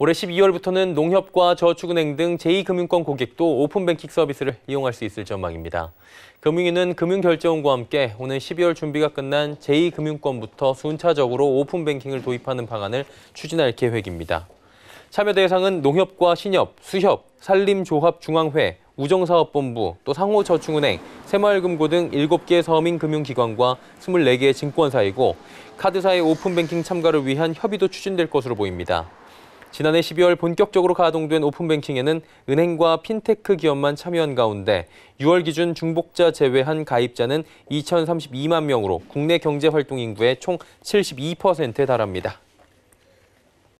올해 12월부터는 농협과 저축은행 등 제2금융권 고객도 오픈뱅킹 서비스를 이용할 수 있을 전망입니다. 금융위는 금융결제원과 함께 오는 12월 준비가 끝난 제2금융권부터 순차적으로 오픈뱅킹을 도입하는 방안을 추진할 계획입니다. 참여 대상은 농협과 신협, 수협, 산림조합중앙회, 우정사업본부, 또 상호저축은행, 새마을금고 등 7개 서민금융기관과 24개의 증권사이고 카드사의 오픈뱅킹 참가를 위한 협의도 추진될 것으로 보입니다. 지난해 12월 본격적으로 가동된 오픈뱅킹에는 은행과 핀테크 기업만 참여한 가운데 6월 기준 중복자 제외한 가입자는 2,032만 명으로 국내 경제 활동 인구의 총 72%에 달합니다.